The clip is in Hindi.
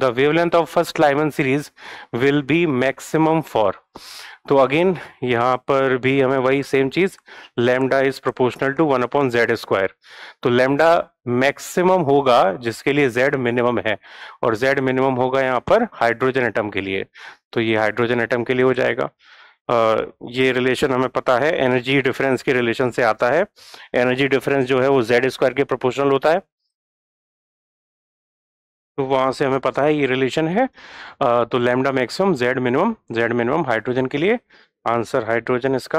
the wavelength of first Lyman series will be maximum for तो अगेन यहाँ पर भी हमें वही सेम चीज lambda is proportional to one upon Z square तो लेमडा मैक्सिमम होगा जिसके लिए जेड मिनिमम है और जेड मिनिमम होगा यहाँ पर हाइड्रोजन एटम के लिए तो ये हाइड्रोजन एटम के लिए हो जाएगा Uh, ये रिलेशन हमें पता है एनर्जी डिफरेंस के रिलेशन से आता है एनर्जी डिफरेंस जो है वो जेड स्क्वायर के प्रोपोर्शनल होता है तो वहाँ से हमें पता है ये रिलेशन है तो lambda maximum Z minimum Z minimum hydrogen के लिए आंसर हाइड्रोजन इसका